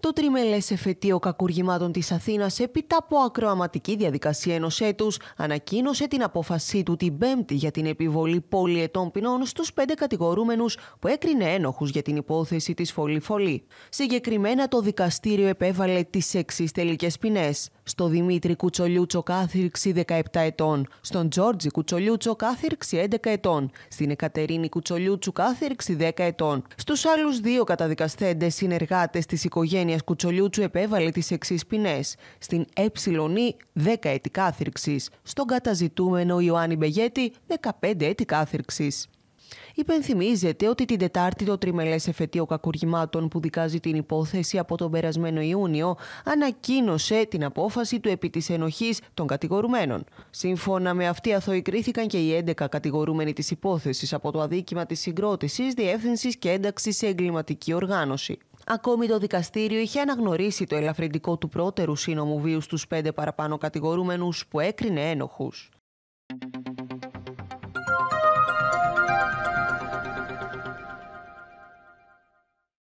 Το τριμελές εφετείο κακουργημάτων της Αθήνας, έπειτα από ακροαματική διαδικασία ενός έτους, ανακοίνωσε την απόφασή του την Πέμπτη για την επιβολή πολυετών ποινών στους πέντε κατηγορούμενους που έκρινε ένοχους για την υπόθεση της Φολή-Φολή. Συγκεκριμένα, το δικαστήριο επέβαλε τις εξής τελικές ποινές. Στο Δημήτρη Κουτσολιούτσο κάθυρξη 17 ετών, στον Τζόρτζι Κουτσολιούτσο κάθυρξη 11 ετών, στην Εκατερίνη Κουτσολιούτσου κάθυρξη 10 ετών. Στους άλλους δύο καταδικαστέντες συνεργάτες της οικογένειας οικογένεια Κουτσολιούτσου επέβαλε τις εξής ποινές. Στην ε 10 έτη κάθριξη. Στον καταζητούμενο Ιωάννη Μπεγέτη 15 έτη κάθριξη. Υπενθυμίζεται ότι την Τετάρτη το τριμελές εφετείο κακουργημάτων που δικάζει την υπόθεση από τον περασμένο Ιούνιο ανακοίνωσε την απόφαση του επί της ενοχής των κατηγορουμένων. Σύμφωνα με αυτή, αθωικρήθηκαν και οι 11 κατηγορούμενοι της υπόθεσης από το αδίκημα της συγκρότησης, διεύθυνσης και ένταξης σε εγκληματική οργάνωση. Ακόμη το δικαστήριο είχε αναγνωρίσει το ελαφρυντικό του πρώτερου σύνομου βίου στους πέντε παραπάνω κατηγορούμενους που έκρινε ένοχους.